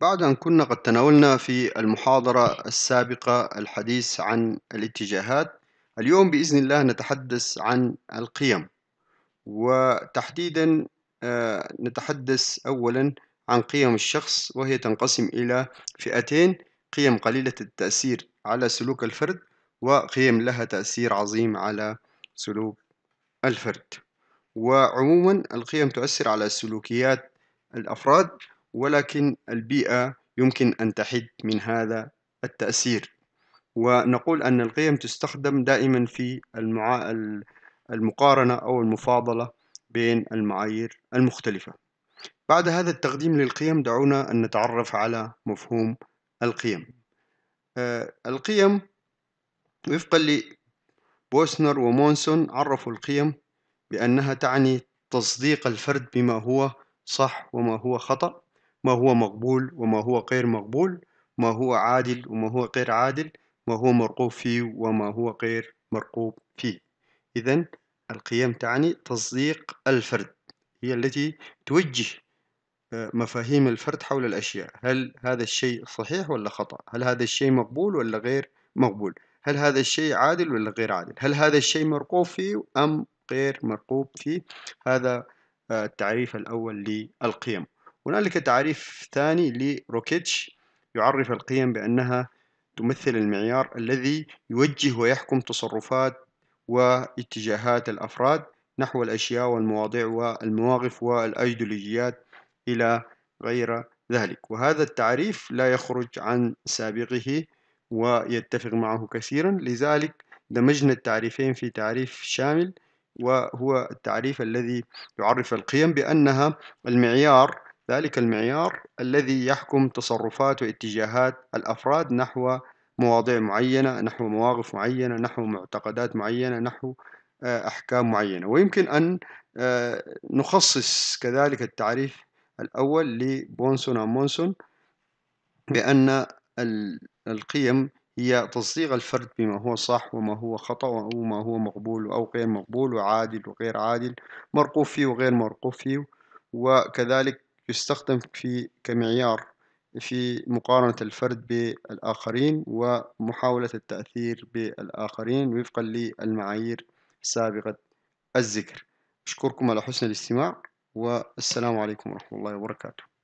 بعد أن كنا قد تناولنا في المحاضرة السابقة الحديث عن الاتجاهات اليوم بإذن الله نتحدث عن القيم وتحديدا آه، نتحدث أولا عن قيم الشخص وهي تنقسم إلى فئتين قيم قليلة التأثير على سلوك الفرد وقيم لها تأثير عظيم على سلوك الفرد وعموما القيم تؤثر على سلوكيات الأفراد ولكن البيئة يمكن أن تحد من هذا التأثير ونقول أن القيم تستخدم دائما في المعا... المقارنة أو المفاضلة بين المعايير المختلفة بعد هذا التقديم للقيم دعونا أن نتعرف على مفهوم القيم آه القيم وفقا لبوسنر ومونسون عرفوا القيم بأنها تعني تصديق الفرد بما هو صح وما هو خطأ ما هو مقبول وما هو غير مقبول ما هو عادل وما هو غير عادل ما هو مرقوب فيه وما هو غير مرقوب فيه إذا القيم تعني تصديق الفرد هي التي توجه آه، مفاهيم الفرد حول الأشياء هل هذا الشيء صحيح ولا خطأ هل هذا الشيء مقبول ولا غير مقبول هل هذا الشيء عادل ولا غير عادل هل هذا الشيء مرقوب فيه أم غير مرقوب فيه هذا آه، التعريف الأول للقيم هنالك تعريف ثاني لروكيتش يعرف القيم بأنها تمثل المعيار الذي يوجه ويحكم تصرفات واتجاهات الأفراد نحو الأشياء والمواضيع والمواقف والأيديولوجيات إلى غير ذلك وهذا التعريف لا يخرج عن سابقه ويتفق معه كثيرا لذلك دمجنا التعريفين في تعريف شامل وهو التعريف الذي يعرف القيم بأنها المعيار ذلك المعيار الذي يحكم تصرفات واتجاهات الأفراد نحو مواضيع معينة نحو مواقف معينة نحو معتقدات معينة نحو آه، أحكام معينة ويمكن أن آه، نخصص كذلك التعريف الأول لبونسون مونسون بأن القيم هي تصديق الفرد بما هو صح وما هو خطأ وما هو مقبول أو غير مقبول وعادل وغير عادل مرقوب فيه وغير مرقوب فيه وكذلك يستخدم في كمعيار في مقارنة الفرد بالآخرين ومحاولة التأثير بالآخرين وفقا للمعايير سابقة الذكر أشكركم على حسن الاستماع والسلام عليكم ورحمة الله وبركاته